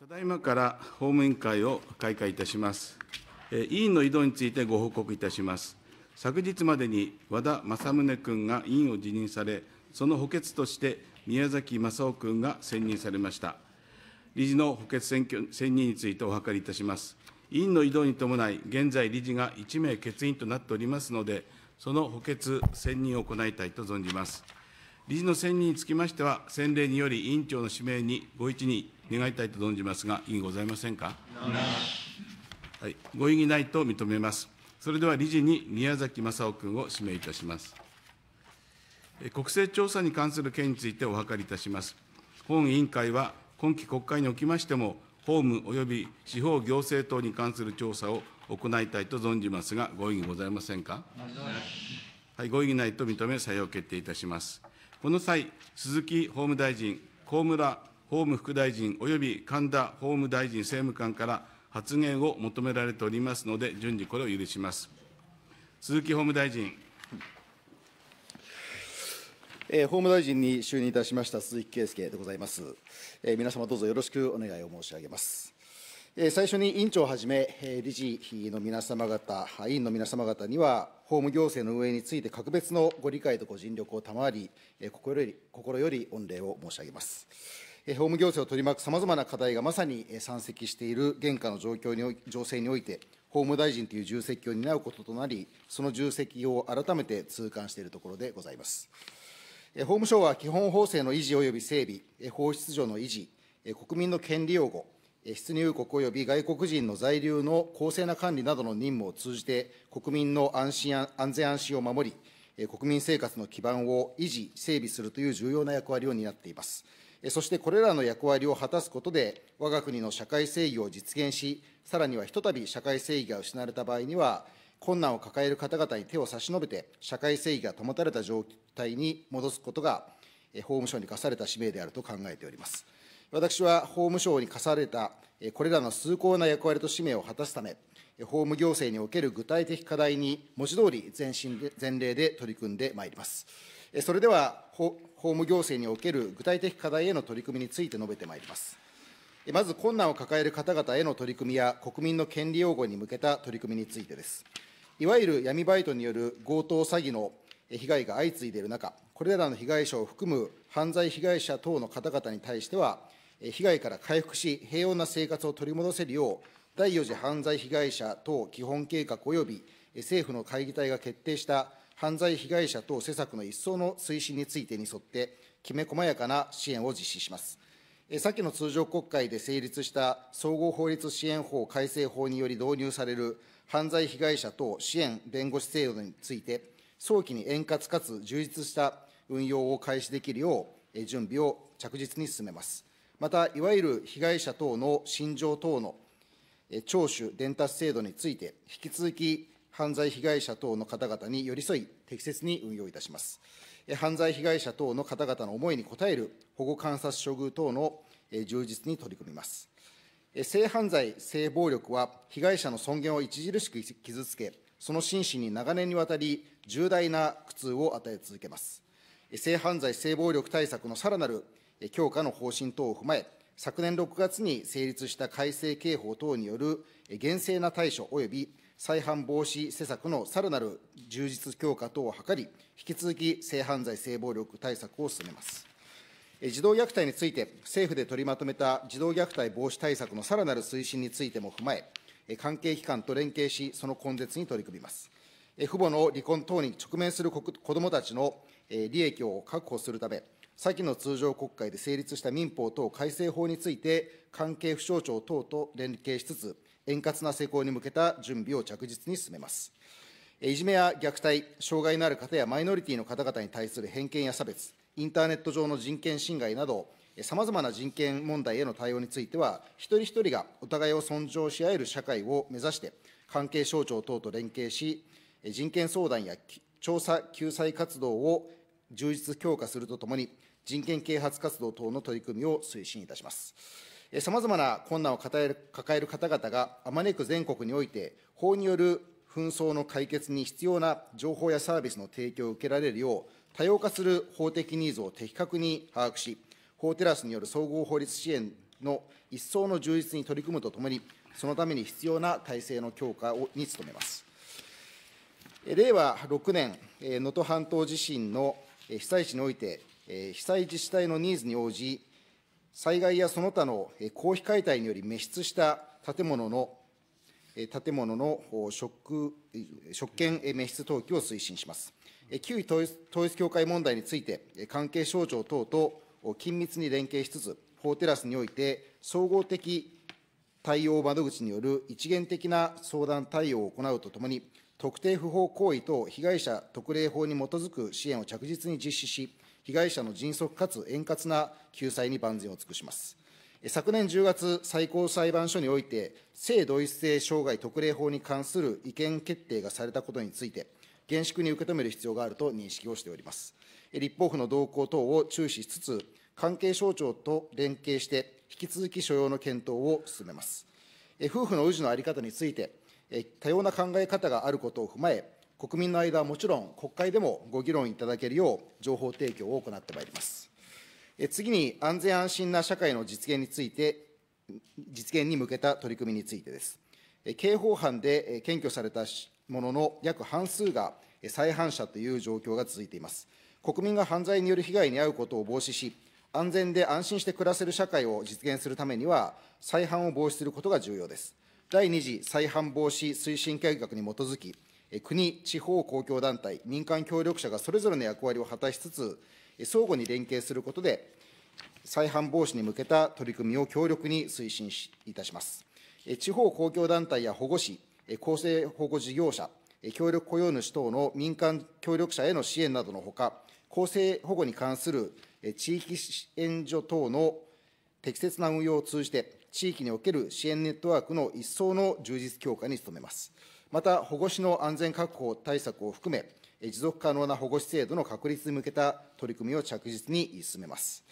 ただいまから法務委員会を開会いたします。委員の移動についてご報告いたします。昨日までに和田政宗君が委員を辞任され、その補欠として宮崎雅夫君が選任されました。理事の補欠選挙選任についてお諮りいたします。委員の移動に伴い、現在理事が1名欠員となっておりますので、その補欠選任を行いたいと存じます。理事の選任につきましては、先例により委員長の指名にご一任願いたいと存じますが、委員ございませんか。はい、ご異議ないと認めます。それでは理事に宮崎雅夫君を指名いたします。国勢調査に関する件についてお諮りいたします。本委員会は、今期国会におきましても、法務及び司法行政等に関する調査を行いたいと存じますが、ご異議ございませんか。はい、ご異議ないと認め、採用決定いたします。この際、鈴木法務大臣、高村法務副大臣及び神田法務大臣政務官から発言を求められておりますので、順次これを許します。鈴木法務大臣。えー、法務大臣に就任いたしました鈴木啓介でございます、えー。皆様どうぞよろしくお願いを申し上げます。最初に委員長をはじめ、理事の皆様方、委員の皆様方には、法務行政の運営について格別のご理解とご尽力を賜り、心より心より御礼を申し上げます。法務行政を取り巻くさまざまな課題がまさに山積している現下の状況に情勢において、法務大臣という重責を担うこととなり、その重責を改めて痛感しているところでございます。法務省は基本法制の維持及び整備、法秩序の維持、国民の権利擁護、出入国及び外国人の在留の公正な管理などの任務を通じて、国民の安心安全安心を守り、国民生活の基盤を維持、整備するという重要な役割を担っています。そしてこれらの役割を果たすことで、我が国の社会正義を実現し、さらにはひとたび社会正義が失われた場合には、困難を抱える方々に手を差し伸べて、社会正義が保たれた状態に戻すことが、法務省に課された使命であると考えております。私は法務省に課されたこれらの崇高な役割と使命を果たすため、法務行政における具体的課題に文字通り全身で全霊で取り組んでまいります。それでは法務行政における具体的課題への取り組みについて述べてまいります。まず困難を抱える方々への取り組みや国民の権利擁護に向けた取り組みについてです。いわゆる闇バイトによる強盗詐欺の被害が相次いでいる中、これらの被害者を含む犯罪被害者等の方々に対しては、被害から回復し、平穏な生活を取り戻せるよう、第4次犯罪被害者等基本計画及び政府の会議体が決定した犯罪被害者等施策の一層の推進についてに沿って、きめ細やかな支援を実施します。先の通常国会で成立した総合法律支援法改正法により導入される犯罪被害者等支援弁護士制度について、早期に円滑かつ充実した運用を開始できるよう、準備を着実に進めます。また、いわゆる被害者等の心情等の聴取、伝達制度について、引き続き犯罪被害者等の方々に寄り添い、適切に運用いたします。犯罪被害者等の方々の思いに応える保護観察処遇等の充実に取り組みます。性犯罪、性暴力は被害者の尊厳を著しく傷つけ、その心身に長年にわたり重大な苦痛を与え続けます。性犯罪、性暴力対策のさらなる強化の方針等を踏まえ、昨年6月に成立した改正刑法等による厳正な対処及び再犯防止施策のさらなる充実強化等を図り、引き続き性犯罪、性暴力対策を進めます。児童虐待について、政府で取りまとめた児童虐待防止対策のさらなる推進についても踏まえ、関係機関と連携し、その根絶に取り組みます。父母の離婚等に直面する子どもたちの利益を確保するため、先の通常国会で成立した民法等改正法について、関係府省庁等と連携しつつ、円滑な施行に向けた準備を着実に進めます。いじめや虐待、障害のある方やマイノリティの方々に対する偏見や差別、インターネット上の人権侵害など、さまざまな人権問題への対応については、一人一人がお互いを尊重し合える社会を目指して、関係省庁等と連携し、人権相談や調査・救済活動を充実強化するとともに、人権啓発活動等の取り組みを推進いたします。さまざまな困難を抱える方々があまねく全国において、法による紛争の解決に必要な情報やサービスの提供を受けられるよう、多様化する法的ニーズを的確に把握し、法テラスによる総合法律支援の一層の充実に取り組むとともに、そのために必要な体制の強化をに努めます。令和6年、能登半島地震の被災地において、被災自治体のニーズに応じ、災害やその他の公費解体により滅失した建物の建物の職職権滅失登記を推進します。旧統一教会問題について、関係省庁等と緊密に連携しつつ、法テラスにおいて総合的対応窓口による一元的な相談対応を行うとともに、特定不法行為等被害者特例法に基づく支援を着実に実施し、被害者の迅速かつ円滑な救済に万全を尽くします。昨年10月、最高裁判所において、性同一性障害特例法に関する意見決定がされたことについて、厳粛に受け止める必要があると認識をしております。立法府の動向等を注視しつつ、関係省庁と連携して、引き続き所要の検討を進めます。夫婦の氏の在り方について、多様な考え方があることを踏まえ、国民の間はもちろん、国会でもご議論いただけるよう、情報提供を行ってまいります。次に、安全安心な社会の実現について、実現に向けた取り組みについてです。刑法犯で検挙されたものの約半数が再犯者という状況が続いています。国民が犯罪による被害に遭うことを防止し、安全で安心して暮らせる社会を実現するためには、再犯を防止することが重要です。第2次再犯防止推進計画に基づき、国、地方公共団体、民間協力者がそれぞれの役割を果たしつつ、相互に連携することで、再犯防止に向けた取り組みを強力に推進いたします。地方公共団体や保護士、厚生保護事業者、協力雇用主等の民間協力者への支援などのほか、公正保護に関する地域援助等の適切な運用を通じて、地域における支援ネットワークの一層の充実強化に努めます。また、保護司の安全確保対策を含め、持続可能な保護司制度の確立に向けた取り組みを着実に進めます。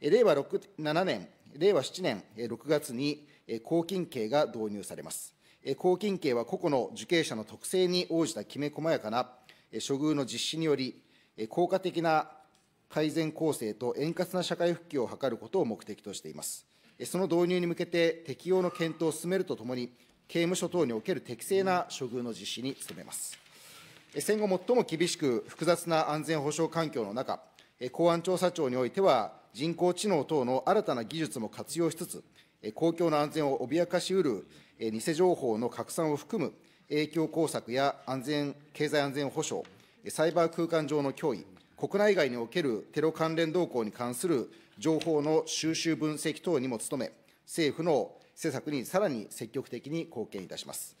令和7年、令和7年6月に拘禁刑が導入されます。拘禁刑は個々の受刑者の特性に応じたきめ細やかな処遇の実施により、効果的な改善構成と円滑な社会復帰を図ることを目的としています。その導入に向けて適用の検討を進めるとともに、刑務所等における適正な処遇の実施に努めます。戦後最も厳しく複雑な安全保障環境の中、公安調査庁においては、人工知能等の新たな技術も活用しつつ、公共の安全を脅かしうる偽情報の拡散を含む影響工作や安全経済安全保障、サイバー空間上の脅威、国内外におけるテロ関連動向に関する情報の収集分析等にも努め、政府の政策にさらに積極的に貢献いたします。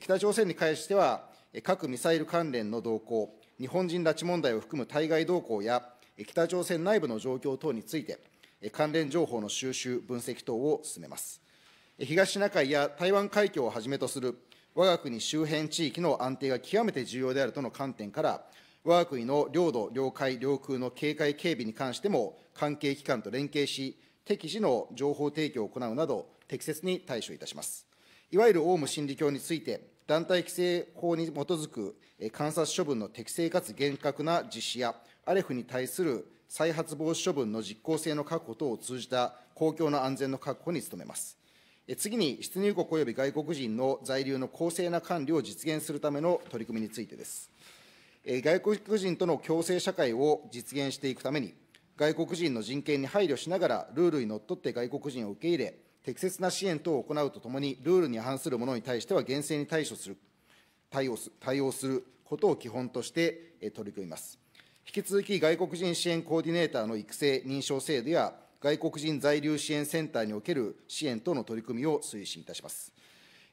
北朝鮮に関しては、核・ミサイル関連の動向、日本人拉致問題を含む対外動向や、北朝鮮内部の状況等について、関連情報の収集、分析等を進めます。東シナ海や台湾海峡をはじめとする、我が国周辺地域の安定が極めて重要であるとの観点から、我が国の領土、領海、領空の警戒警備に関しても、関係機関と連携し、適時の情報提供を行うなど、適切に対処いたします。いわゆるオウム真理教について、団体規制法に基づく観察処分の適正かつ厳格な実施や、アレフに対する再発防止処分の実効性の確保等を通じた公共の安全の確保に努めます。次に、出入国及び外国人の在留の公正な管理を実現するための取り組みについてです。外国人との共生社会を実現していくために、外国人の人権に配慮しながら、ルールにのっとって外国人を受け入れ、適切な支援等を行うとともに、ルールに反するものに対しては厳正に対処する、対応す対応することを基本として取り組みます。引き続き、外国人支援コーディネーターの育成、認証制度や、外国人在留支援センターにおける支援等の取り組みを推進いたします。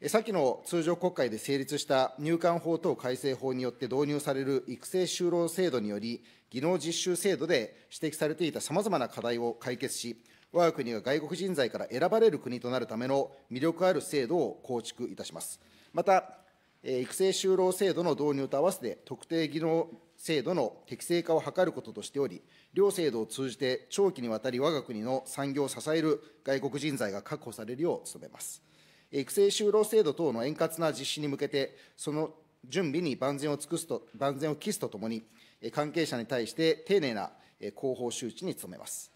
先の通常国会で成立した入管法等改正法によって導入される育成就労制度により、技能実習制度で指摘されていたさまざまな課題を解決し、我が国が外国人材から選ばれる国となるための魅力ある制度を構築いたします。また、育成就労制度の導入と合わせて、特定技能制度の適正化を図ることとしており、両制度を通じて長期にわたり我が国の産業を支える外国人材が確保されるよう努めます。育成就労制度等の円滑な実施に向けて、その準備に万全を尽くすと、万全を期すとともに、関係者に対して丁寧な広報周知に努めます。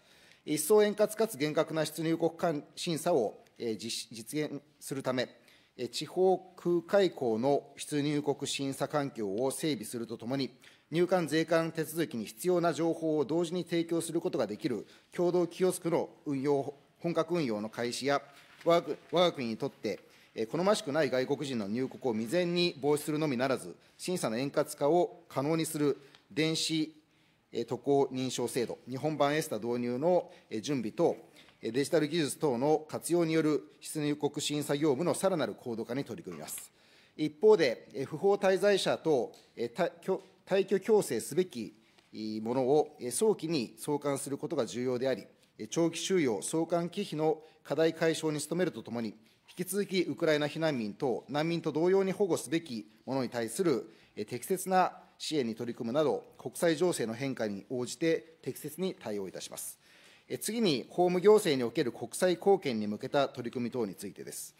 一層円滑かつ厳格な出入国審査を実現するため、地方空海港の出入国審査環境を整備するとともに、入管税関手続きに必要な情報を同時に提供することができる共同キオスクの運用、本格運用の開始や、我が国にとって、好ましくない外国人の入国を未然に防止するのみならず、審査の円滑化を可能にする電子渡航認証制度、日本版エスタ導入の準備等、デジタル技術等の活用による出入国審査業務のさらなる高度化に取り組みます。一方で、不法滞在者等、退去強制すべきものを早期に送還することが重要であり、長期収容、送還忌避の課題解消に努めるとともに、引き続きウクライナ避難民等、難民と同様に保護すべきものに対する適切な支援に取り組むなど、国際情勢の変化に応じて適切に対応いたします。次に、法務行政における国際貢献に向けた取り組み等についてです。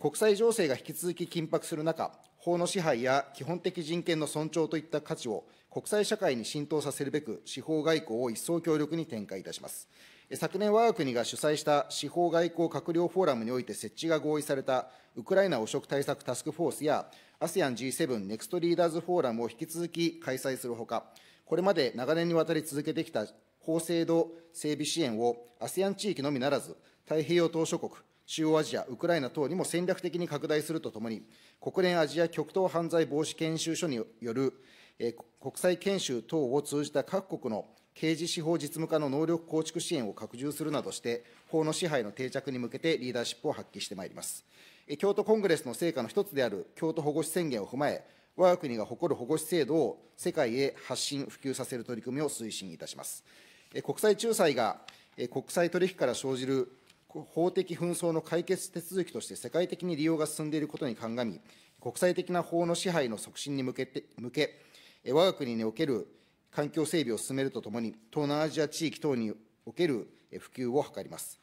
国際情勢が引き続き緊迫する中、法の支配や基本的人権の尊重といった価値を国際社会に浸透させるべく、司法外交を一層強力に展開いたします。昨年、我が国が主催した司法外交閣僚フォーラムにおいて設置が合意されたウクライナ汚職対策タスクフォースや ASEANG7 ネクストリーダーズフォーラムを引き続き開催するほか、これまで長年にわたり続けてきた法制度整備支援を ASEAN 地域のみならず、太平洋島しょ国、中央アジア、ウクライナ等にも戦略的に拡大するとともに、国連アジア極東犯罪防止研修所による、え国際研修等を通じた各国の刑事司法実務化の能力構築支援を拡充するなどして、法の支配の定着に向けてリーダーシップを発揮してまいります。京都コングレスの成果の一つである京都保護司宣言を踏まえ、我が国が誇る保護司制度を世界へ発信、普及させる取り組みを推進いたします。国際仲裁が国際取引から生じる法的紛争の解決手続きとして世界的に利用が進んでいることに鑑み、国際的な法の支配の促進に向けて向け、我が国における環境整備を進めるとともに、東南アジア地域等における普及を図ります。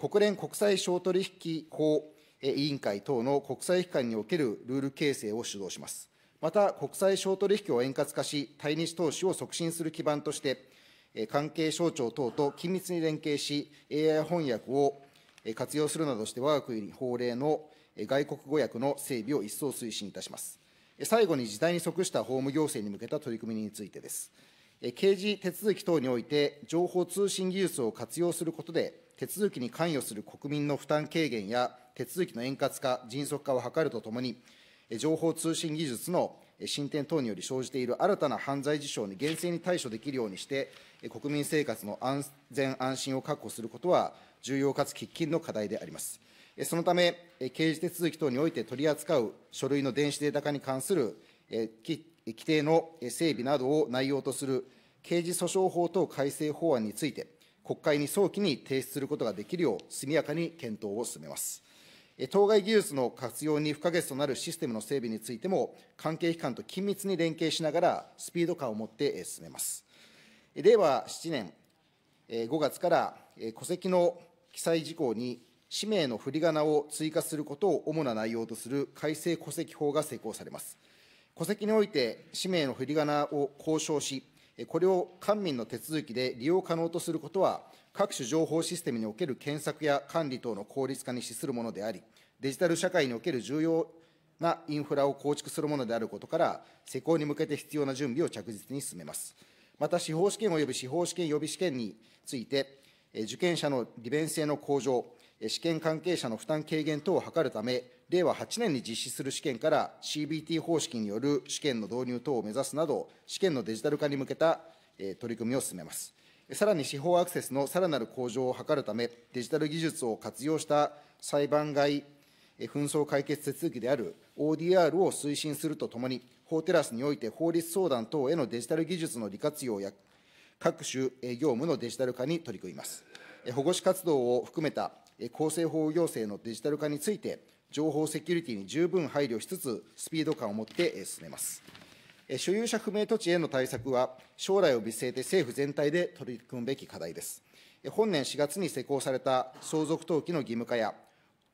国連国際商取引法委員会等の国際機関におけるルール形成を主導します。また、国際商取引を円滑化し、対日投資を促進する基盤として、関係省庁等と緊密に連携し、AI 翻訳を活用するなどして、我が国法令の外国語訳の整備を一層推進いたします。最後に時代に即した法務行政に向けた取り組みについてです。刑事手続き等において、情報通信技術を活用することで、手続きに関与する国民の負担軽減や、手続きの円滑化、迅速化を図るとともに、情報通信技術の進展等により生じている新たな犯罪事象に厳正に対処できるようにして、国民生活の安全安心を確保することは、重要かつ喫緊の課題であります。そのため、刑事手続き等において取り扱う書類の電子データ化に関する規定の整備などを内容とする刑事訴訟法等改正法案について、国会に早期に提出することができるよう、速やかに検討を進めます。当該技術の活用に不可欠となるシステムの整備についても、関係機関と緊密に連携しながら、スピード感を持って進めます。令和7年5月から、戸籍の記載事項に氏名の振り仮名を追加することを主な内容とする改正戸籍法が施行されます。戸籍において氏名の振り仮名を交渉し、これを官民の手続きで利用可能とすることは、各種情報システムにおける検索や管理等の効率化に資するものであり、デジタル社会における重要なインフラを構築するものであることから、施行に向けて必要な準備を着実に進めます。また、司法試験及び司法試験予備試験について、受験者の利便性の向上、試験関係者の負担軽減等を図るため、令和8年に実施する試験から CBT 方式による試験の導入等を目指すなど、試験のデジタル化に向けた取り組みを進めます。さらに司法アクセスのさらなる向上を図るため、デジタル技術を活用した裁判外紛争解決手続きである ODR を推進するとともに、法テラスにおいて法律相談等へのデジタル技術の利活用や各種業務のデジタル化に取り組みます。保護司活動を含めた公正法行政のデジタル化について、情報セキュリティに十分配慮しつつ、スピード感を持って進めます。所有者不明土地への対策は、将来を見据えて政府全体で取り組むべき課題です。本年4月に施行された相続登記の義務化や、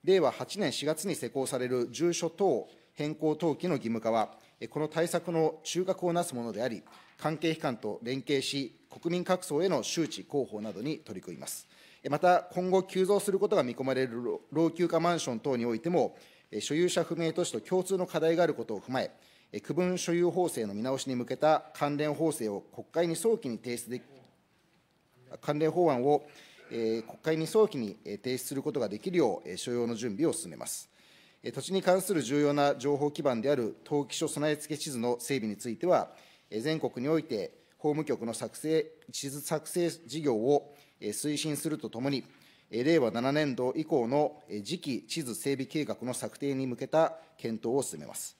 令和8年4月に施行される住所等変更登記の義務化は、この対策の中核をなすものであり、関係機関と連携し、国民各層への周知、広報などに取り組みます。また、今後急増することが見込まれる老朽化マンション等においても、所有者不明都市と共通の課題があることを踏まえ、区分所有法制の見直しに向けた関連法制を国会に早期に提出で関連法案を、国会に早期に提出することができるよう、所要の準備を進めます。土地に関する重要な情報基盤である登記書備え付け地図の整備については、全国において法務局の作成地図作成事業を推進するとともに、令和7年度以降の次期地図整備計画の策定に向けた検討を進めます。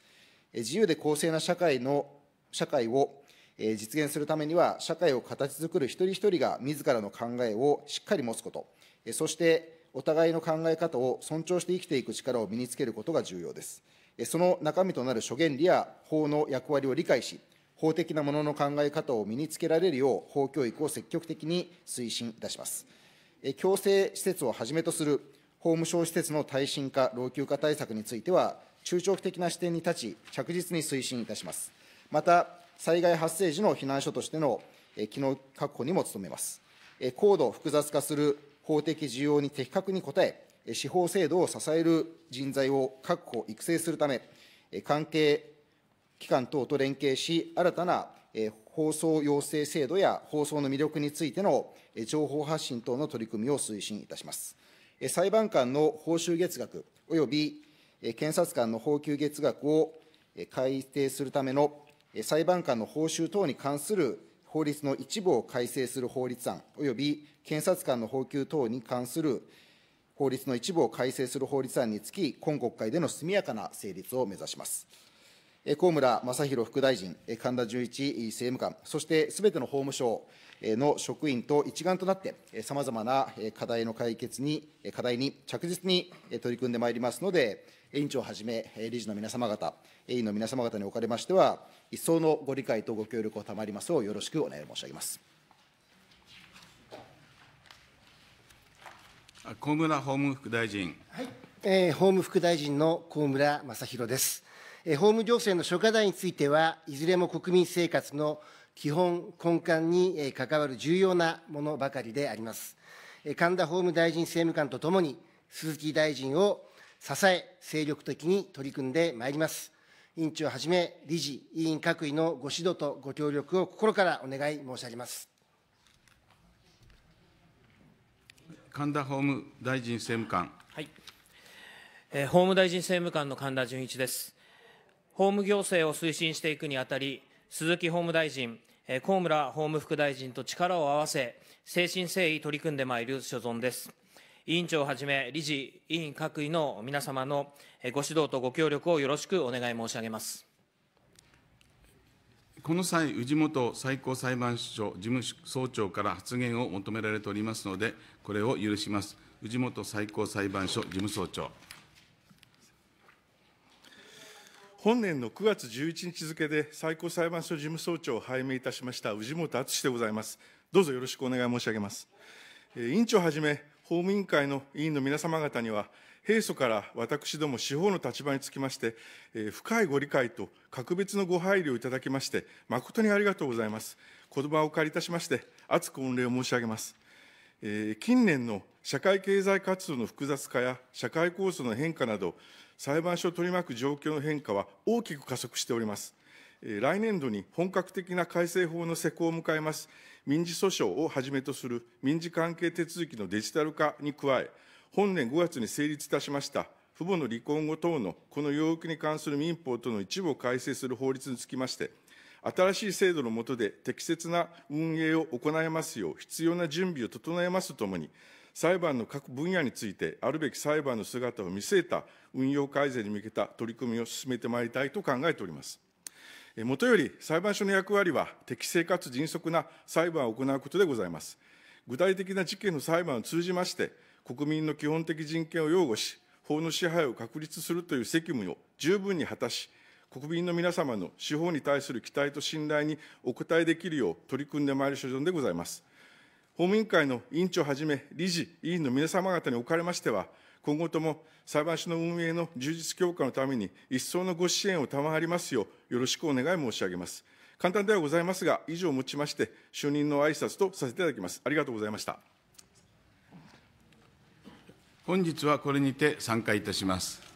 自由で公正な社会の社会を実現するためには、社会を形作る一人一人が自らの考えをしっかり持つこと、そしてお互いの考え方を尊重して生きていく力を身につけることが重要です。その中身となる諸原理や法の役割を理解し、法的なものの考え方を身につけられるよう、法教育を積極的に推進いたします。強制施設をはじめとする法務省施設の耐震化、老朽化対策については、中長期的な視点に立ち、着実に推進いたします。また、災害発生時の避難所としての機能確保にも努めます。高度複雑化する法的需要に的確に応え、司法制度を支える人材を確保・育成するため、関係機関等と連携し、新たな放送要請制度や放送の魅力についての情報発信等の取り組みを推進いたします。裁判官の報酬月額および検察官の報給月額を改定するための裁判官の報酬等に関する法律の一部を改正する法律案および検察官の報給等に関する法律の一部を改正する法律案につき、今国会での速やかな成立を目指します。高村正弘副大臣、神田純一政務官、そしてすべての法務省の職員と一丸となって、さまざまな課題の解決に、課題に着実に取り組んでまいりますので、委員長をはじめ、理事の皆様方、委員の皆様方におかれましては、一層のご理解とご協力を賜りますよう、よろしくお願い申し上げます。高村法務副大臣。はい、えー、法務副大臣の高村正弘です。法務行政の諸課題については、いずれも国民生活の基本、根幹に関わる重要なものばかりであります。神田法務大臣政務官とともに、鈴木大臣を支え、精力的に取り組んでまいります。委員長をはじめ、理事、委員各位のご指導とご協力を心からお願い申し上げます。神田法務大臣政務官。はい、えー、法務大臣政務官の神田純一です。法務行政を推進していくにあたり、鈴木法務大臣、河村法務副大臣と力を合わせ、誠心誠意取り組んでまいる所存です。委員長をはじめ、理事、委員各位の皆様のご指導とご協力をよろしくお願い申し上げます。この際、氏本元最高裁判所事務総長から発言を求められておりますので、これを許します。氏本元最高裁判所事務総長。本年の9月11日付で最高裁判所事務総長を拝命いたしました宇治本敦でございます。どうぞよろしくお願い申し上げます。え委員長はじめ、法務委員会の委員の皆様方には、平素から私ども司法の立場につきまして、え深いご理解と格別のご配慮をいただきまして、誠にありがとうございます。言葉をお借りいたしまして、厚く御礼を申し上げます。え近年の社会経済活動の複雑化や社会構造の変化など、裁判所を取り巻く状況の変化は大きく加速しております。来年度に本格的な改正法の施行を迎えます、民事訴訟をはじめとする民事関係手続きのデジタル化に加え、本年5月に成立いたしました、父母の離婚後等のこの要求に関する民法等の一部を改正する法律につきまして、新しい制度の下で適切な運営を行いますよう、必要な準備を整えますとともに、裁判の各分野について、あるべき裁判の姿を見据えた運用改善に向けた取り組みを進めてまいりたいと考えております。もとより、裁判所の役割は、適正かつ迅速な裁判を行うことでございます。具体的な事件の裁判を通じまして、国民の基本的人権を擁護し、法の支配を確立するという責務を十分に果たし、国民の皆様の司法に対する期待と信頼にお応えできるよう取り組んでまいる所存でございます。法務委員会の委員長をはじめ、理事、委員の皆様方におかれましては、今後とも裁判所の運営の充実強化のために、一層のご支援を賜りますよう、よろしくお願い申し上げます。簡単ではございますが、以上をもちまして、就任の挨拶とさせていただきます。ありがとうございました。本日はこれにて散会いたします。